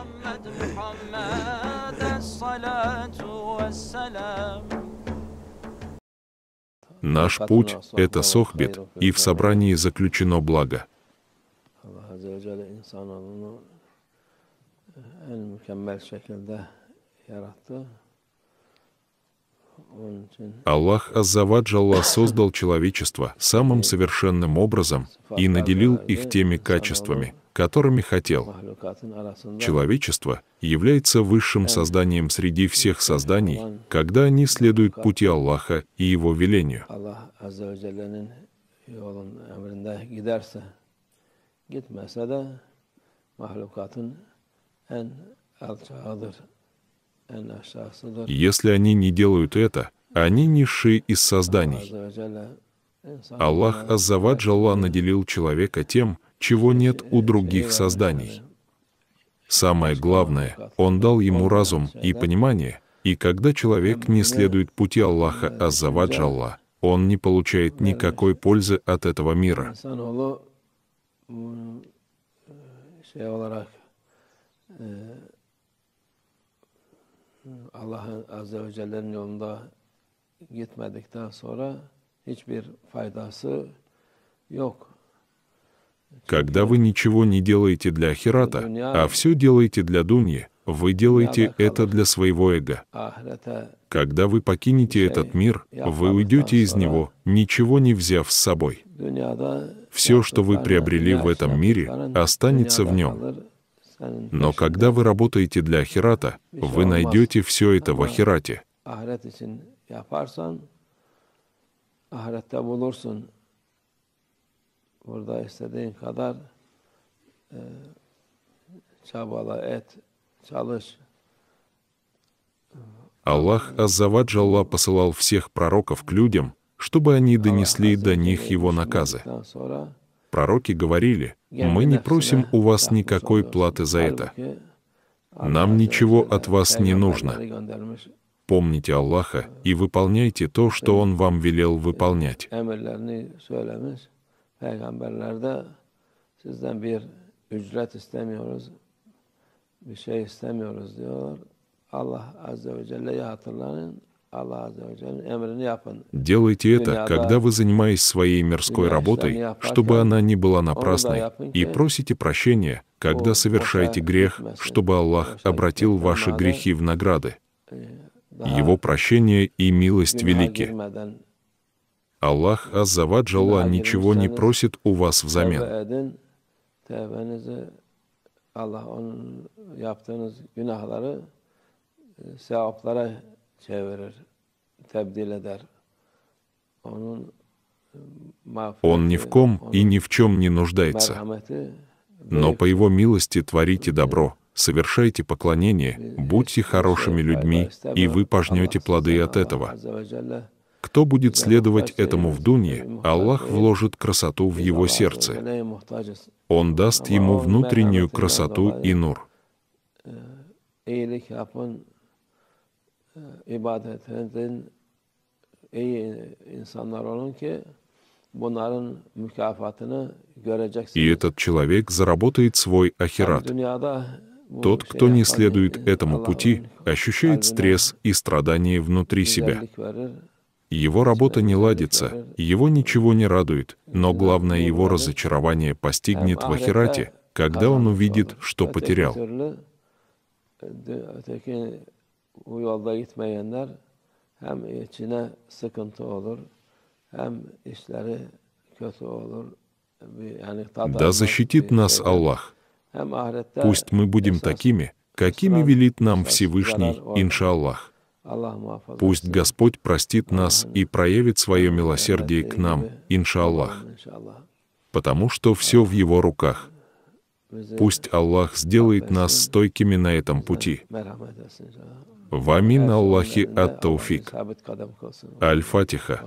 محمد محمد الصلاة والسلام Наш путь — это сохбит, и в собрании заключено благо. Э, Аллах Аззаваджалла создал человечество самым совершенным образом и наделил их теми качествами, которыми хотел. Человечество является высшим созданием среди всех созданий, когда они следуют пути Аллаха и Его велению. Если они не делают это, они низшие из созданий. Аллах Аззаваджалла наделил человека тем, чего нет у других созданий. Самое главное, Он дал ему разум и понимание, и когда человек не следует пути Аллаха Аззаваджалла, он не получает никакой пользы от этого мира. gitmedikten sonra hiçbir faydası yok. Когда вы ничего не делаете для Ахирата, а все делаете для Дуньи, вы делаете это для своего эго. Когда вы покинете этот мир, вы уйдете из него, ничего не взяв с собой. Все, что вы приобрели в этом мире, останется в нем. Но когда вы работаете для Ахирата, вы найдете все это в Ахирате. Burada istediğin kadar e, çabala et, çalış. Аллах Аззаваджалла посылал всех пророков к людям, чтобы они донесли до них его наказы. Пророки говорили, «Мы не просим у вас никакой платы за это. Нам ничего от вас не нужно. Помните Аллаха и выполняйте то, что Он вам велел выполнять». Peygamberlerde sizden bir ücret istemiyoruz, bir şey istemiyoruz diyor. Allah Azze ve Celle'yi hatırlayın, Делайте это, когда вы занимаетесь своей мирской работой, чтобы она не была напрасной, и просите прощения, когда совершаете грех, чтобы Аллах обратил ваши грехи в награды. E, Его прощение и милость велики. Аллах Аззаваджалла ничего не просит у вас взамен. E, e, он ни в ком и ни в чем не нуждается. Но по его милости творите добро, совершайте поклонение, будьте хорошими людьми, и вы пожнете плоды от этого. Кто будет следовать этому в Дунье, Аллах вложит красоту в его сердце. Он даст ему внутреннюю красоту и нур. И этот человек заработает свой ахират. Тот, кто не следует этому пути, ощущает стресс и страдания внутри себя его работа не ладится, его ничего не радует, но главное его разочарование постигнет в Ахирате, когда он увидит, что потерял. Да защитит нас Аллах. Пусть мы будем такими, какими велит нам Всевышний, иншаллах. Пусть Господь простит нас и проявит свое милосердие к нам, иншаллах, потому что все в Его руках. Пусть Аллах сделает нас стойкими на этом пути. Вамин Аллахи ат-Тауфик. Аль-Фатиха.